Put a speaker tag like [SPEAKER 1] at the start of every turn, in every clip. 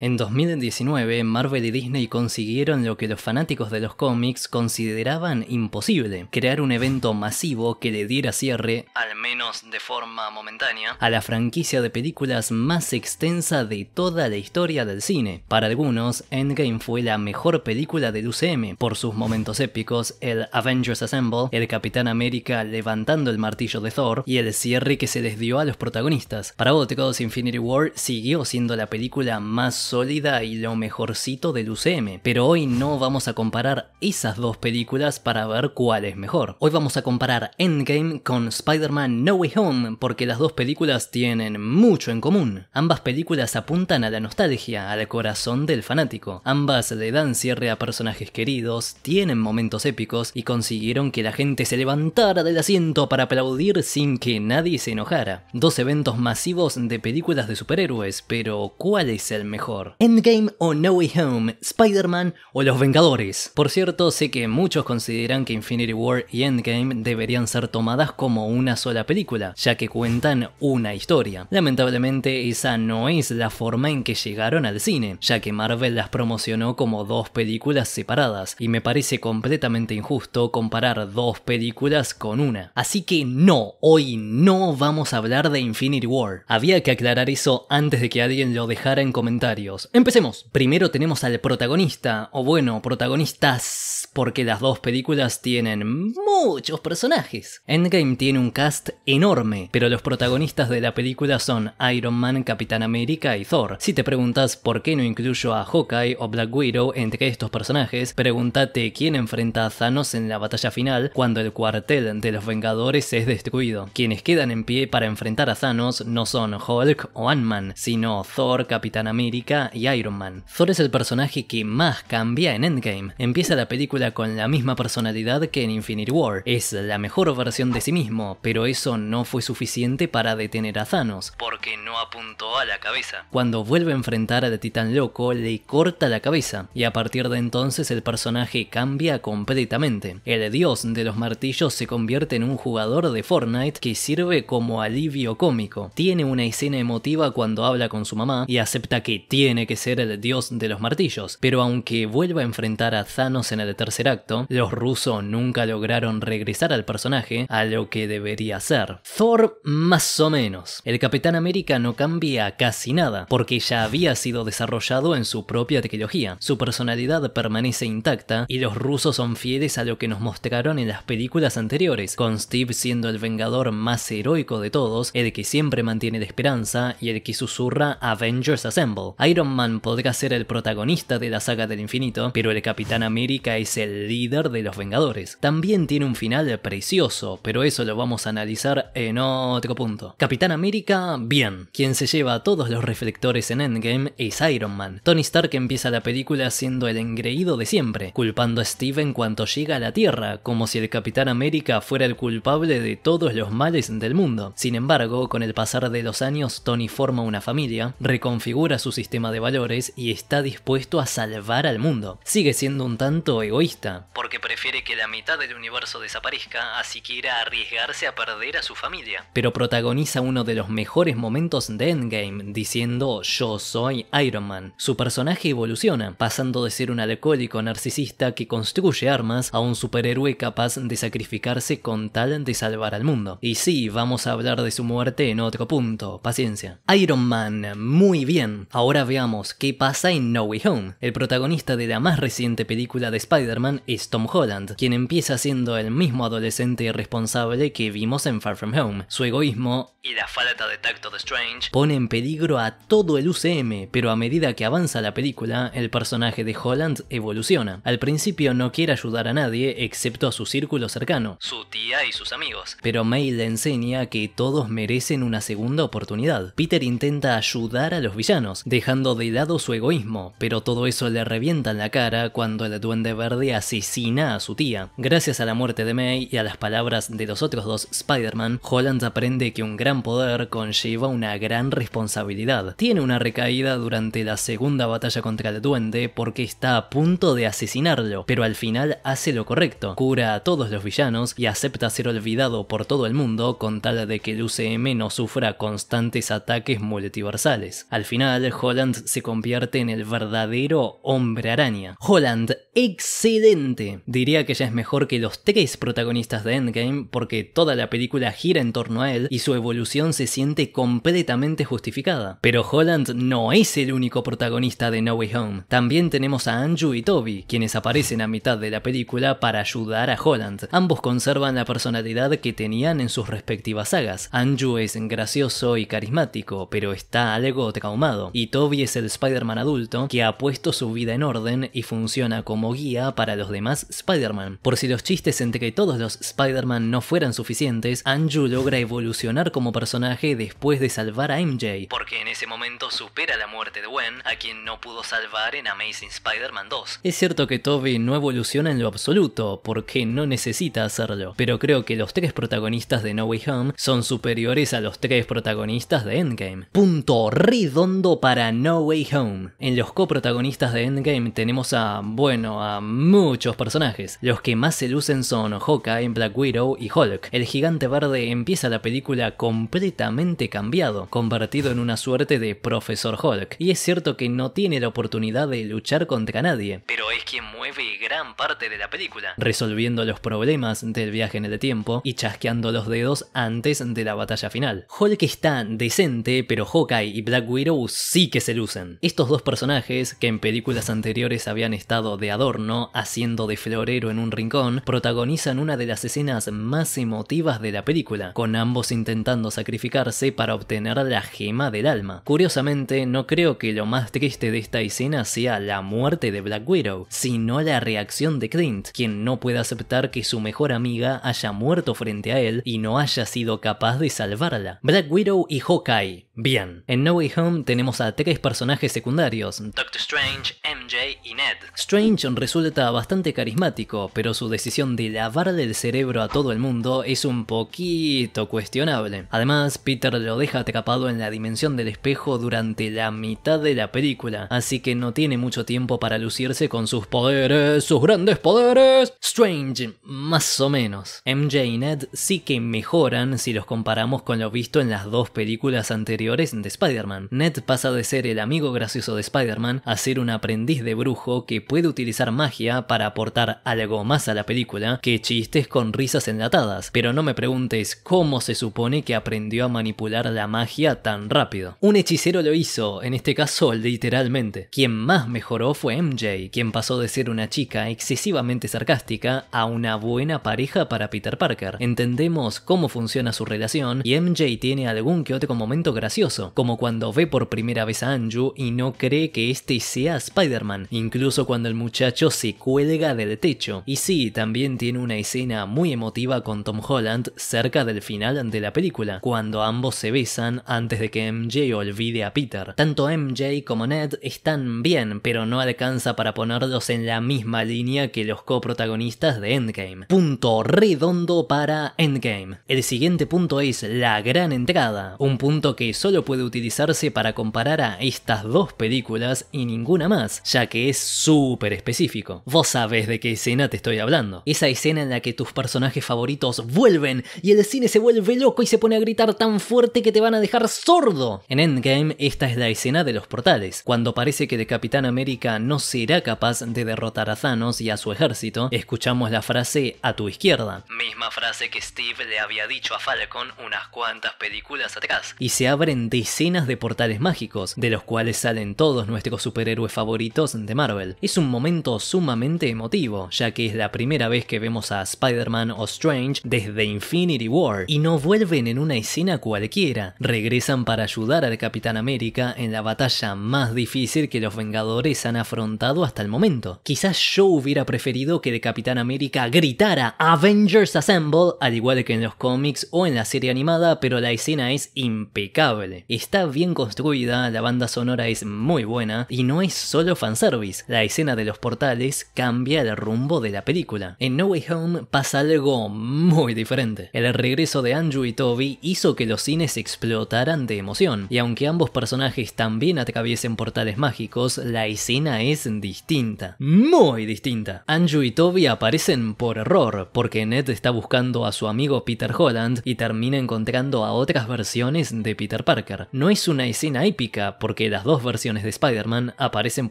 [SPEAKER 1] En 2019, Marvel y Disney consiguieron lo que los fanáticos de los cómics consideraban imposible, crear un evento masivo que le diera cierre, al menos de forma momentánea, a la franquicia de películas más extensa de toda la historia del cine. Para algunos, Endgame fue la mejor película del UCM, por sus momentos épicos, el Avengers Assemble, el Capitán América levantando el martillo de Thor y el cierre que se les dio a los protagonistas. Para otros, Infinity War siguió siendo la película más sólida y lo mejorcito del UCM, pero hoy no vamos a comparar esas dos películas para ver cuál es mejor. Hoy vamos a comparar Endgame con Spider-Man No Way Home porque las dos películas tienen mucho en común. Ambas películas apuntan a la nostalgia, al corazón del fanático. Ambas le dan cierre a personajes queridos, tienen momentos épicos y consiguieron que la gente se levantara del asiento para aplaudir sin que nadie se enojara. Dos eventos masivos de películas de superhéroes, pero ¿cuál es el mejor? Endgame o No Way Home, Spider-Man o Los Vengadores. Por cierto, sé que muchos consideran que Infinity War y Endgame deberían ser tomadas como una sola película, ya que cuentan una historia. Lamentablemente esa no es la forma en que llegaron al cine, ya que Marvel las promocionó como dos películas separadas, y me parece completamente injusto comparar dos películas con una. Así que no, hoy no vamos a hablar de Infinity War. Había que aclarar eso antes de que alguien lo dejara en comentarios Empecemos. Primero tenemos al protagonista, o bueno, protagonistas, porque las dos películas tienen muchos personajes. Endgame tiene un cast enorme, pero los protagonistas de la película son Iron Man, Capitán América y Thor. Si te preguntas por qué no incluyo a Hawkeye o Black Widow entre estos personajes, pregúntate quién enfrenta a Thanos en la batalla final cuando el cuartel de los Vengadores es destruido. Quienes quedan en pie para enfrentar a Thanos no son Hulk o Ant-Man, sino Thor, Capitán América y Iron Man. Thor es el personaje que más cambia en Endgame. Empieza la película con la misma personalidad que en Infinity War. Es la mejor versión de sí mismo, pero eso no fue suficiente para detener a Thanos, porque no apuntó a la cabeza. Cuando vuelve a enfrentar al titán loco, le corta la cabeza, y a partir de entonces el personaje cambia completamente. El dios de los martillos se convierte en un jugador de Fortnite que sirve como alivio cómico. Tiene una escena emotiva cuando habla con su mamá y acepta que tiene tiene que ser el dios de los martillos, pero aunque vuelva a enfrentar a Thanos en el tercer acto, los rusos nunca lograron regresar al personaje a lo que debería ser. Thor más o menos. El Capitán América no cambia casi nada, porque ya había sido desarrollado en su propia trilogía. Su personalidad permanece intacta y los rusos son fieles a lo que nos mostraron en las películas anteriores, con Steve siendo el vengador más heroico de todos, el que siempre mantiene la esperanza y el que susurra Avengers Assemble. Iron Man podrá ser el protagonista de la saga del infinito, pero el Capitán América es el líder de los Vengadores. También tiene un final precioso, pero eso lo vamos a analizar en otro punto. Capitán América, bien. Quien se lleva todos los reflectores en Endgame es Iron Man. Tony Stark empieza la película siendo el engreído de siempre, culpando a Steve en cuanto llega a la Tierra, como si el Capitán América fuera el culpable de todos los males del mundo. Sin embargo, con el pasar de los años, Tony forma una familia, reconfigura su sistema de valores y está dispuesto a salvar al mundo. Sigue siendo un tanto egoísta, porque prefiere que la mitad del universo desaparezca a siquiera arriesgarse a perder a su familia. Pero protagoniza uno de los mejores momentos de Endgame, diciendo yo soy Iron Man. Su personaje evoluciona, pasando de ser un alcohólico narcisista que construye armas a un superhéroe capaz de sacrificarse con tal de salvar al mundo. Y sí, vamos a hablar de su muerte en otro punto, paciencia. Iron Man, muy bien. Ahora veamos qué pasa en No Way Home. El protagonista de la más reciente película de Spider-Man es Tom Holland, quien empieza siendo el mismo adolescente irresponsable que vimos en Far From Home. Su egoísmo y la falta de tacto de Strange ponen en peligro a todo el UCM, pero a medida que avanza la película, el personaje de Holland evoluciona. Al principio no quiere ayudar a nadie excepto a su círculo cercano, su tía y sus amigos, pero May le enseña que todos merecen una segunda oportunidad. Peter intenta ayudar a los villanos, dejando de lado su egoísmo, pero todo eso le revienta en la cara cuando el duende verde asesina a su tía. Gracias a la muerte de May y a las palabras de los otros dos Spider-Man, Holland aprende que un gran poder conlleva una gran responsabilidad. Tiene una recaída durante la segunda batalla contra el duende porque está a punto de asesinarlo, pero al final hace lo correcto, cura a todos los villanos y acepta ser olvidado por todo el mundo con tal de que el UCM no sufra constantes ataques multiversales. Al final, Holland se convierte en el verdadero hombre araña. Holland, excelente. Diría que ya es mejor que los tres protagonistas de Endgame porque toda la película gira en torno a él y su evolución se siente completamente justificada. Pero Holland no es el único protagonista de No Way Home. También tenemos a Anju y Toby, quienes aparecen a mitad de la película para ayudar a Holland. Ambos conservan la personalidad que tenían en sus respectivas sagas. Anju es gracioso y carismático, pero está algo traumado, y Toby es el Spider-Man adulto que ha puesto su vida en orden y funciona como guía para los demás Spider-Man. Por si los chistes entre que todos los Spider-Man no fueran suficientes, Andrew logra evolucionar como personaje después de salvar a MJ, porque en ese momento supera la muerte de Gwen, a quien no pudo salvar en Amazing Spider-Man 2. Es cierto que Toby no evoluciona en lo absoluto, porque no necesita hacerlo, pero creo que los tres protagonistas de No Way Home son superiores a los tres protagonistas de Endgame. Punto redondo para No no Way Home. En los coprotagonistas de Endgame tenemos a, bueno, a muchos personajes. Los que más se lucen son Hawkeye, Black Widow y Hulk. El gigante verde empieza la película completamente cambiado, convertido en una suerte de profesor Hulk. Y es cierto que no tiene la oportunidad de luchar contra nadie, pero es quien mueve gran parte de la película, resolviendo los problemas del viaje en el tiempo y chasqueando los dedos antes de la batalla final. Hulk está decente, pero Hawkeye y Black Widow sí que se estos dos personajes, que en películas anteriores habían estado de adorno, haciendo de florero en un rincón, protagonizan una de las escenas más emotivas de la película, con ambos intentando sacrificarse para obtener la gema del alma. Curiosamente, no creo que lo más triste de esta escena sea la muerte de Black Widow, sino la reacción de Clint, quien no puede aceptar que su mejor amiga haya muerto frente a él y no haya sido capaz de salvarla. Black Widow y Hawkeye Bien, en No Way Home tenemos a tres personajes secundarios, Doctor Strange, MJ y Ned. Strange resulta bastante carismático, pero su decisión de lavarle el cerebro a todo el mundo es un poquito cuestionable. Además, Peter lo deja atrapado en la dimensión del espejo durante la mitad de la película, así que no tiene mucho tiempo para lucirse con sus poderes, sus grandes poderes. Strange, más o menos. MJ y Ned sí que mejoran si los comparamos con lo visto en las dos películas anteriores de Spider-Man. Ned pasa de ser el amigo gracioso de Spider-Man a ser un aprendiz de brujo que puede utilizar magia para aportar algo más a la película que chistes con risas enlatadas, pero no me preguntes cómo se supone que aprendió a manipular la magia tan rápido. Un hechicero lo hizo, en este caso literalmente. Quien más mejoró fue MJ, quien pasó de ser una chica excesivamente sarcástica a una buena pareja para Peter Parker. Entendemos cómo funciona su relación y MJ tiene algún que otro momento gracioso como cuando ve por primera vez a Anju y no cree que este sea Spider-Man, incluso cuando el muchacho se cuelga del techo. Y sí, también tiene una escena muy emotiva con Tom Holland cerca del final de la película, cuando ambos se besan antes de que MJ olvide a Peter. Tanto MJ como Ned están bien, pero no alcanza para ponerlos en la misma línea que los coprotagonistas de Endgame. Punto redondo para Endgame. El siguiente punto es la gran entrada, un punto que solo puede utilizarse para comparar a estas dos películas y ninguna más, ya que es súper específico. Vos sabés de qué escena te estoy hablando. Esa escena en la que tus personajes favoritos vuelven y el cine se vuelve loco y se pone a gritar tan fuerte que te van a dejar sordo. En Endgame esta es la escena de los portales, cuando parece que de Capitán América no será capaz de derrotar a Thanos y a su ejército, escuchamos la frase a tu izquierda. Misma frase que Steve le había dicho a Falcon unas cuantas películas atrás. Y se abren decenas de portales mágicos, de los cuales salen todos nuestros superhéroes favoritos de Marvel. Es un momento sumamente emotivo, ya que es la primera vez que vemos a Spider-Man o Strange desde Infinity War, y no vuelven en una escena cualquiera, regresan para ayudar al Capitán América en la batalla más difícil que los Vengadores han afrontado hasta el momento. Quizás yo hubiera preferido que el Capitán América gritara Avengers Assemble, al igual que en los cómics o en la serie animada, pero la escena es impecable Está bien construida, la banda sonora es muy buena y no es solo fanservice. La escena de los portales cambia el rumbo de la película. En No Way Home pasa algo muy diferente. El regreso de Andrew y Toby hizo que los cines explotaran de emoción, y aunque ambos personajes también atraviesen portales mágicos, la escena es distinta. Muy distinta. Andrew y Toby aparecen por error, porque Ned está buscando a su amigo Peter Holland y termina encontrando a otras versiones de Peter Parker. No es una escena épica porque las dos versiones de Spider-Man aparecen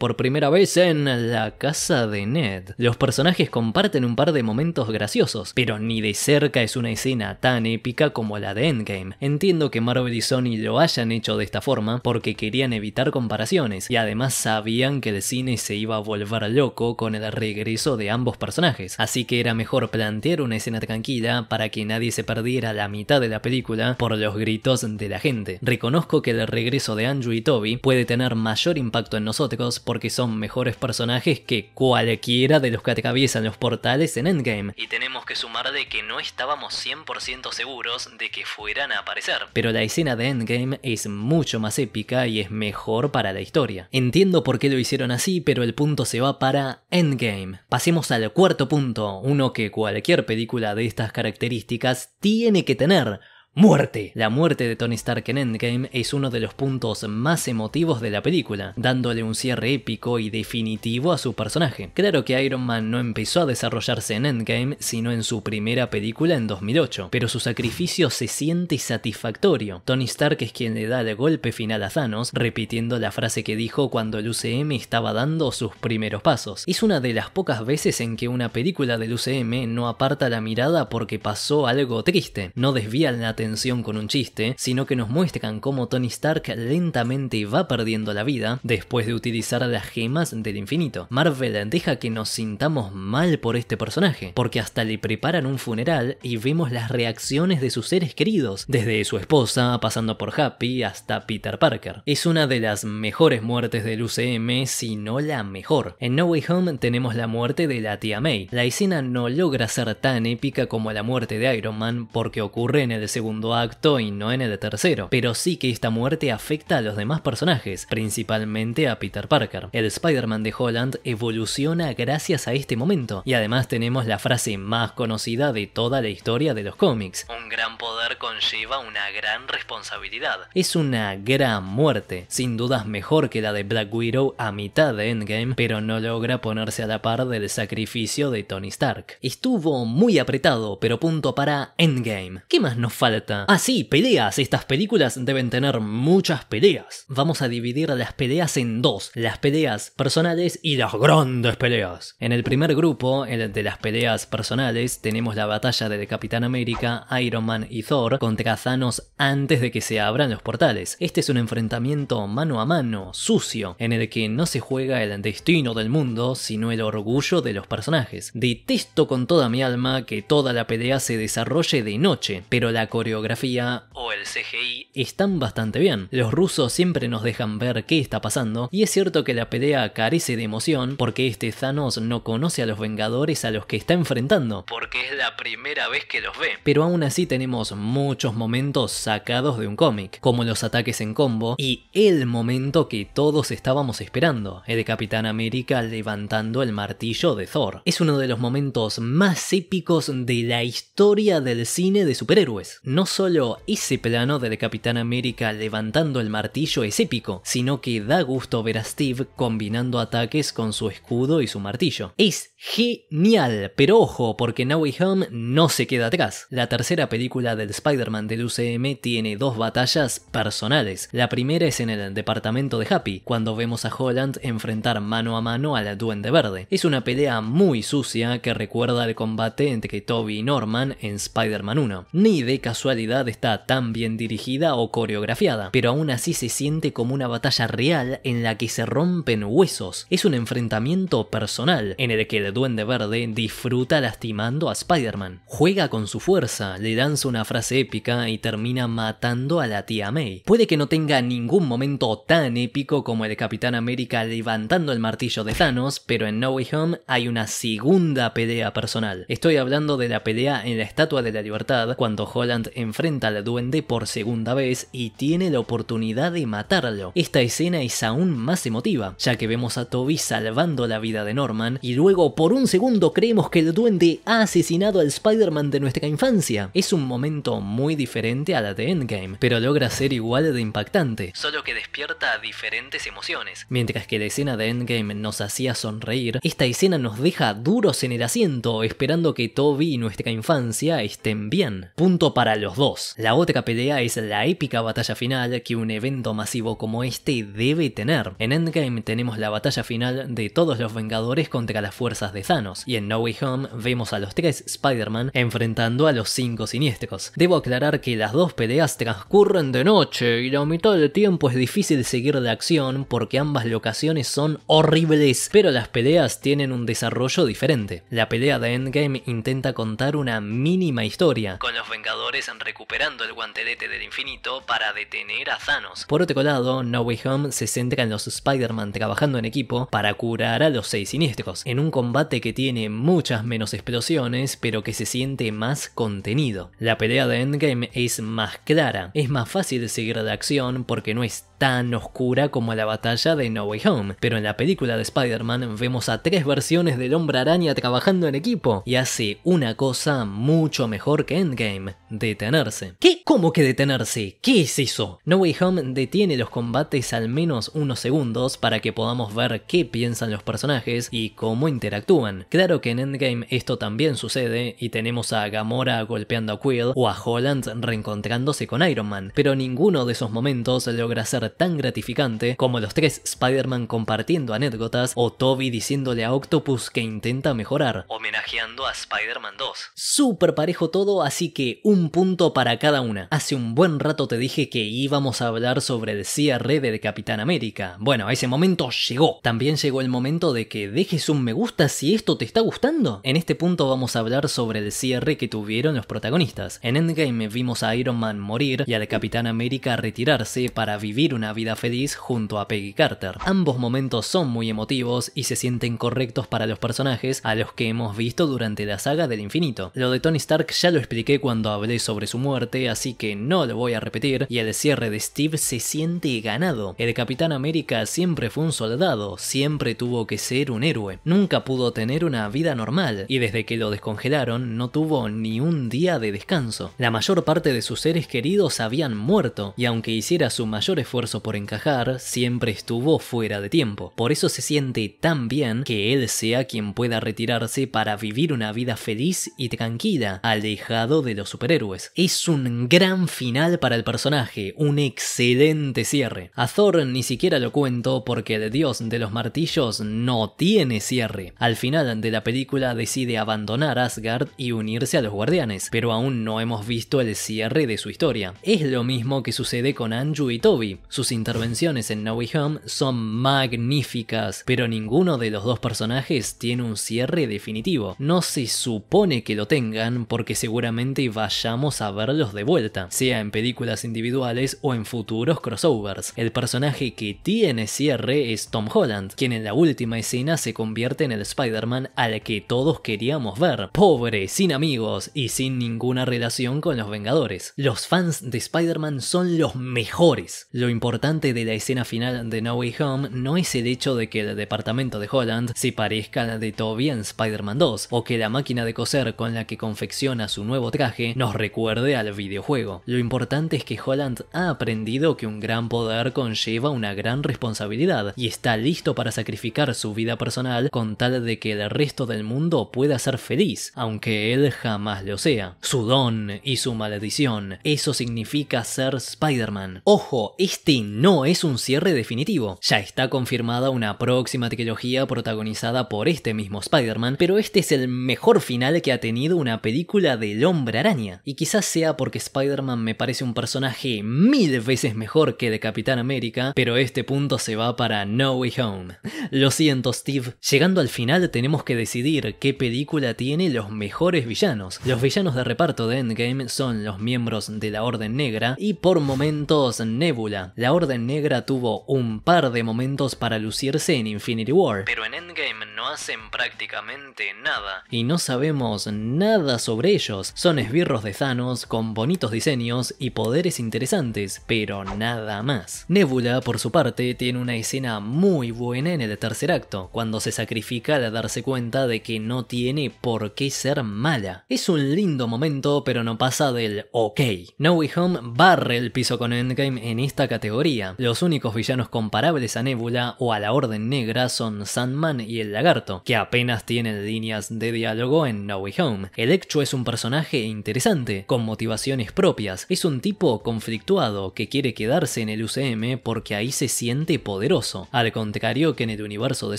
[SPEAKER 1] por primera vez en la casa de Ned. Los personajes comparten un par de momentos graciosos, pero ni de cerca es una escena tan épica como la de Endgame. Entiendo que Marvel y Sony lo hayan hecho de esta forma porque querían evitar comparaciones y además sabían que el cine se iba a volver loco con el regreso de ambos personajes, así que era mejor plantear una escena tranquila para que nadie se perdiera la mitad de la película por los gritos de la gente. Reconozco que el regreso de Andrew y Toby puede tener mayor impacto en nosotros porque son mejores personajes que cualquiera de los que atraviesan los portales en Endgame. Y tenemos que sumar de que no estábamos 100% seguros de que fueran a aparecer. Pero la escena de Endgame es mucho más épica y es mejor para la historia. Entiendo por qué lo hicieron así, pero el punto se va para Endgame. Pasemos al cuarto punto, uno que cualquier película de estas características tiene que tener muerte. La muerte de Tony Stark en Endgame es uno de los puntos más emotivos de la película, dándole un cierre épico y definitivo a su personaje. Claro que Iron Man no empezó a desarrollarse en Endgame, sino en su primera película en 2008, pero su sacrificio se siente satisfactorio. Tony Stark es quien le da el golpe final a Thanos, repitiendo la frase que dijo cuando el UCM estaba dando sus primeros pasos. Es una de las pocas veces en que una película del UCM no aparta la mirada porque pasó algo triste, no desvía la atención con un chiste, sino que nos muestran cómo Tony Stark lentamente va perdiendo la vida después de utilizar las gemas del infinito. Marvel deja que nos sintamos mal por este personaje, porque hasta le preparan un funeral y vemos las reacciones de sus seres queridos, desde su esposa, pasando por Happy, hasta Peter Parker. Es una de las mejores muertes del UCM, si no la mejor. En No Way Home tenemos la muerte de la tía May. La escena no logra ser tan épica como la muerte de Iron Man porque ocurre en el segundo acto y no en el tercero, pero sí que esta muerte afecta a los demás personajes, principalmente a Peter Parker. El Spider-Man de Holland evoluciona gracias a este momento, y además tenemos la frase más conocida de toda la historia de los cómics. Un gran poder conlleva una gran responsabilidad. Es una gran muerte, sin dudas mejor que la de Black Widow a mitad de Endgame, pero no logra ponerse a la par del sacrificio de Tony Stark. Estuvo muy apretado, pero punto para Endgame. ¿Qué más nos falta? Ah, sí, peleas. Estas películas deben tener muchas peleas. Vamos a dividir las peleas en dos. Las peleas personales y las grandes peleas. En el primer grupo, el de las peleas personales, tenemos la batalla del Capitán América, Iron Man y Thor contra Thanos antes de que se abran los portales. Este es un enfrentamiento mano a mano, sucio, en el que no se juega el destino del mundo, sino el orgullo de los personajes. Detesto con toda mi alma que toda la pelea se desarrolle de noche, pero la coreografía biografía o el CGI están bastante bien. Los rusos siempre nos dejan ver qué está pasando y es cierto que la pelea carece de emoción porque este Thanos no conoce a los Vengadores a los que está enfrentando, porque es la primera vez que los ve. Pero aún así tenemos muchos momentos sacados de un cómic, como los ataques en combo y el momento que todos estábamos esperando, el de Capitán América levantando el martillo de Thor. Es uno de los momentos más épicos de la historia del cine de superhéroes. No solo ese plano de Capitán América levantando el martillo es épico, sino que da gusto ver a Steve combinando ataques con su escudo y su martillo. Es genial, pero ojo, porque No Home no se queda atrás. La tercera película del Spider-Man del UCM tiene dos batallas personales. La primera es en el departamento de Happy, cuando vemos a Holland enfrentar mano a mano a la Duende Verde. Es una pelea muy sucia que recuerda al combate entre Toby y Norman en Spider-Man 1. Ni de casualidad está tan bien dirigida o coreografiada, pero aún así se siente como una batalla real en la que se rompen huesos. Es un enfrentamiento personal en el que el duende verde disfruta lastimando a Spider-Man. Juega con su fuerza, le lanza una frase épica y termina matando a la tía May. Puede que no tenga ningún momento tan épico como el de Capitán América levantando el martillo de Thanos, pero en No Way Home hay una segunda pelea personal. Estoy hablando de la pelea en la Estatua de la Libertad cuando Holland enfrenta al duende por segunda vez y tiene la oportunidad de matarlo. Esta escena es aún más emotiva, ya que vemos a Toby salvando la vida de Norman y luego por un segundo creemos que el duende ha asesinado al Spider-Man de nuestra infancia. Es un momento muy diferente a la de Endgame, pero logra ser igual de impactante, solo que despierta diferentes emociones. Mientras que la escena de Endgame nos hacía sonreír, esta escena nos deja duros en el asiento esperando que Toby y nuestra infancia estén bien. Punto para los dos. La otra pelea es la épica batalla final que un evento masivo como este debe tener. En Endgame tenemos la batalla final de todos los Vengadores contra las fuerzas de Thanos, y en No Way Home vemos a los tres Spider-Man enfrentando a los cinco siniestros. Debo aclarar que las dos peleas transcurren de noche y la mitad del tiempo es difícil seguir la acción porque ambas locaciones son horribles, pero las peleas tienen un desarrollo diferente. La pelea de Endgame intenta contar una mínima historia, con los Vengadores recuperando el guantelete del infinito para detener a Thanos. Por otro lado, No Way Home se centra en los Spider-Man trabajando en equipo para curar a los seis siniestros, en un combate que tiene muchas menos explosiones, pero que se siente más contenido. La pelea de Endgame es más clara, es más fácil de seguir la acción porque no es tan oscura como la batalla de No Way Home, pero en la película de Spider-Man vemos a tres versiones del hombre araña trabajando en equipo y hace una cosa mucho mejor que Endgame, detenerse. ¿Qué? ¿Cómo que detenerse? ¿Qué es eso? No Way Home detiene los combates al menos unos segundos para que podamos ver qué piensan los personajes y cómo interactúan. Claro que en Endgame esto también sucede y tenemos a Gamora golpeando a Quill o a Holland reencontrándose con Iron Man, pero ninguno de esos momentos logra ser tan gratificante como los tres Spider-Man compartiendo anécdotas o Toby diciéndole a Octopus que intenta mejorar, homenajeando a Spider-Man 2. Súper parejo todo, así que un punto para cada una. Hace un buen rato te dije que íbamos a hablar sobre el cierre del Capitán América. Bueno, ese momento llegó. También llegó el momento de que dejes un me gusta si esto te está gustando. En este punto vamos a hablar sobre el cierre que tuvieron los protagonistas. En Endgame vimos a Iron Man morir y al Capitán América retirarse para vivir un una vida feliz junto a Peggy Carter. Ambos momentos son muy emotivos y se sienten correctos para los personajes a los que hemos visto durante la saga del infinito. Lo de Tony Stark ya lo expliqué cuando hablé sobre su muerte, así que no lo voy a repetir, y el cierre de Steve se siente ganado. El Capitán América siempre fue un soldado, siempre tuvo que ser un héroe, nunca pudo tener una vida normal, y desde que lo descongelaron no tuvo ni un día de descanso. La mayor parte de sus seres queridos habían muerto, y aunque hiciera su mayor esfuerzo por encajar siempre estuvo fuera de tiempo. Por eso se siente tan bien que él sea quien pueda retirarse para vivir una vida feliz y tranquila, alejado de los superhéroes. Es un gran final para el personaje, un excelente cierre. A Thor ni siquiera lo cuento porque el dios de los martillos no tiene cierre. Al final de la película decide abandonar Asgard y unirse a los guardianes, pero aún no hemos visto el cierre de su historia. Es lo mismo que sucede con Anju y Toby. Sus intervenciones en No Way Home son magníficas, pero ninguno de los dos personajes tiene un cierre definitivo. No se supone que lo tengan porque seguramente vayamos a verlos de vuelta, sea en películas individuales o en futuros crossovers. El personaje que tiene cierre es Tom Holland, quien en la última escena se convierte en el Spider-Man al que todos queríamos ver, pobre, sin amigos y sin ninguna relación con los Vengadores. Los fans de Spider-Man son los mejores. Lo importante de la escena final de No Way Home no es el hecho de que el departamento de Holland se parezca al de Toby en Spider-Man 2, o que la máquina de coser con la que confecciona su nuevo traje nos recuerde al videojuego. Lo importante es que Holland ha aprendido que un gran poder conlleva una gran responsabilidad, y está listo para sacrificar su vida personal con tal de que el resto del mundo pueda ser feliz, aunque él jamás lo sea. Su don y su maldición, eso significa ser Spider-Man. Ojo, este este no es un cierre definitivo. Ya está confirmada una próxima trilogía protagonizada por este mismo Spider-Man, pero este es el mejor final que ha tenido una película del hombre araña. Y quizás sea porque Spider-Man me parece un personaje mil veces mejor que de Capitán América, pero este punto se va para No Way Home. Lo siento Steve, llegando al final tenemos que decidir qué película tiene los mejores villanos. Los villanos de reparto de Endgame son los miembros de la Orden Negra y por momentos Nebula, la Orden Negra tuvo un par de momentos para lucirse en Infinity War, pero en Endgame no hacen prácticamente nada, y no sabemos nada sobre ellos. Son esbirros de Thanos con bonitos diseños y poderes interesantes, pero nada más. Nebula, por su parte, tiene una escena muy buena en el tercer acto, cuando se sacrifica al darse cuenta de que no tiene por qué ser mala. Es un lindo momento, pero no pasa del ok. No Way Home barre el piso con Endgame en esta categoría los únicos villanos comparables a Nebula o a la Orden Negra son Sandman y el Lagarto, que apenas tienen líneas de diálogo en No Way Home. Electro es un personaje interesante, con motivaciones propias. Es un tipo conflictuado que quiere quedarse en el UCM porque ahí se siente poderoso, al contrario que en el universo de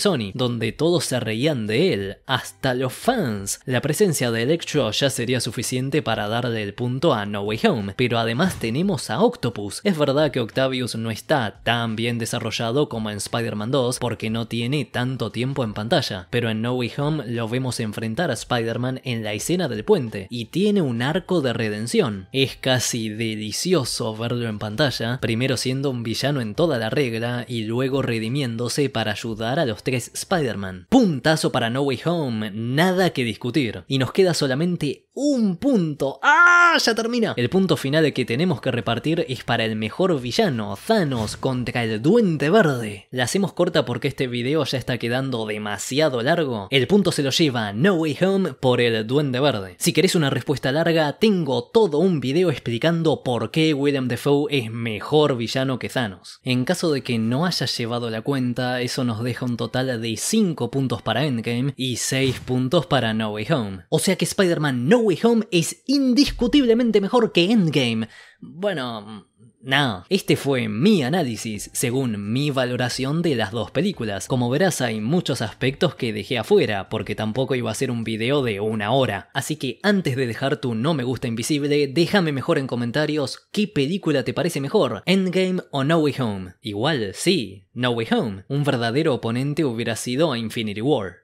[SPEAKER 1] Sony, donde todos se reían de él, hasta los fans. La presencia de Electro ya sería suficiente para darle el punto a No Way Home, pero además tenemos a Octopus. Es verdad que Octavio no está tan bien desarrollado como en Spider-Man 2 porque no tiene tanto tiempo en pantalla, pero en No Way Home lo vemos enfrentar a Spider-Man en la escena del puente y tiene un arco de redención. Es casi delicioso verlo en pantalla, primero siendo un villano en toda la regla y luego redimiéndose para ayudar a los tres Spider-Man. Puntazo para No Way Home, nada que discutir. Y nos queda solamente un punto. ¡Ah! Ya termina. El punto final que tenemos que repartir es para el mejor villano, Thanos, contra el Duende Verde. La hacemos corta porque este video ya está quedando demasiado largo. El punto se lo lleva No Way Home por el Duende Verde. Si querés una respuesta larga, tengo todo un video explicando por qué William Dafoe es mejor villano que Thanos. En caso de que no hayas llevado la cuenta, eso nos deja un total de 5 puntos para Endgame y 6 puntos para No Way Home. O sea que Spider-Man No Way Home es indiscutiblemente mejor que Endgame. Bueno, mm, no, este fue mi análisis, según mi valoración de las dos películas. Como verás hay muchos aspectos que dejé afuera, porque tampoco iba a ser un video de una hora. Así que antes de dejar tu no me gusta invisible, déjame mejor en comentarios qué película te parece mejor, Endgame o No Way Home. Igual, sí, No Way Home. Un verdadero oponente hubiera sido Infinity War.